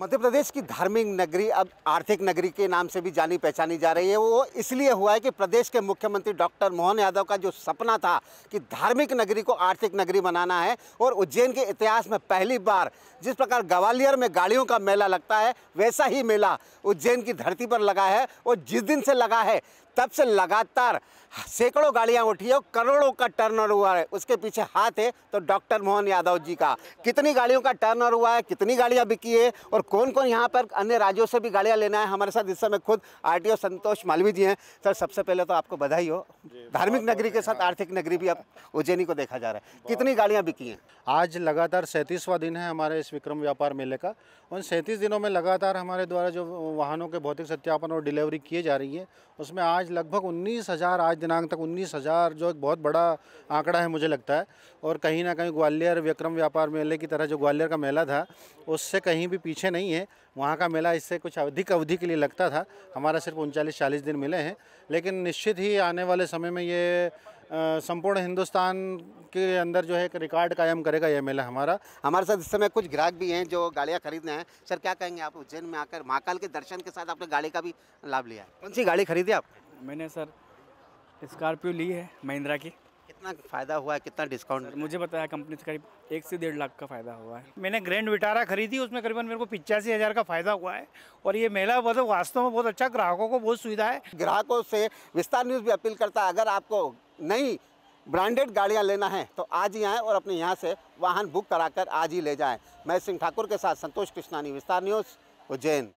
मध्य प्रदेश की धार्मिक नगरी अब आर्थिक नगरी के नाम से भी जानी पहचानी जा रही है वो इसलिए हुआ है कि प्रदेश के मुख्यमंत्री डॉक्टर मोहन यादव का जो सपना था कि धार्मिक नगरी को आर्थिक नगरी बनाना है और उज्जैन के इतिहास में पहली बार जिस प्रकार ग्वालियर में गाड़ियों का मेला लगता है वैसा ही मेला उज्जैन की धरती पर लगा है और जिस दिन से लगा है तब से लगातार सैकड़ों गाड़ियां उठी है और करोड़ों का टर्न हुआ है उसके पीछे हाथ है तो डॉक्टर मोहन यादव जी का कितनी गाड़ियों का टर्न हुआ है कितनी गाड़ियां बिकी है और कौन कौन यहाँ पर अन्य राज्यों से भी गाड़ियां लेना है हमारे साथ इस समय खुद आर संतोष मालवी जी हैं सर सबसे पहले तो आपको बधाई हो धार्मिक नगरी के साथ आर्थिक नगरी भी अब उज्जैनी को देखा जा रहा है कितनी गाड़ियाँ बिकी हैं आज लगातार सैंतीसवां दिन है हमारे इस विक्रम व्यापार मेले का उन सैंतीस दिनों में लगातार हमारे द्वारा जो वाहनों के भौतिक सत्यापन और डिलीवरी किए जा रही है उसमें आज आज लगभग उन्नीस हज़ार आज दिनांक तक उन्नीस हज़ार जो एक बहुत बड़ा आंकड़ा है मुझे लगता है और कहीं ना कहीं ग्वालियर विक्रम व्यापार मेले की तरह जो ग्वालियर का मेला था उससे कहीं भी पीछे नहीं है वहाँ का मेला इससे कुछ अधिक अवधि के लिए लगता था हमारा सिर्फ उनचालीस चालीस दिन मिले हैं लेकिन निश्चित ही आने वाले समय में ये संपूर्ण हिंदुस्तान के अंदर जो है एक रिकॉर्ड कायम करेगा यह मेला हमारा हमारे साथ इस समय कुछ ग्राहक भी हैं जो गाड़ियाँ खरीदने हैं सर क्या कहेंगे आप उज्जैन में आकर महाकाल के दर्शन के साथ आपने गाड़ी का भी लाभ लिया है कौन सी गाड़ी खरीदी आप मैंने सर स्कॉर्पियो ली है महिंद्रा की कितना फ़ायदा हुआ है कितना डिस्काउंट मुझे बताया कंपनी से करीब एक से डेढ़ लाख का फ़ायदा हुआ है मैंने ग्रैंड विटारा खरीदी उसमें करीबन मेरे को पिचासी हज़ार का फ़ायदा हुआ है और ये मेला बहुत वास्तव में बहुत अच्छा ग्राहकों को बहुत सुविधा है ग्राहकों से विस्तार न्यूज़ भी अपील करता है अगर आपको नई ब्रांडेड गाड़ियाँ लेना है तो आज ही आएँ और अपने यहाँ से वाहन बुक कराकर आज ही ले जाएँ मैं सिंह ठाकुर के साथ संतोष कृष्णानी विस्तार न्यूज़ उज्जैन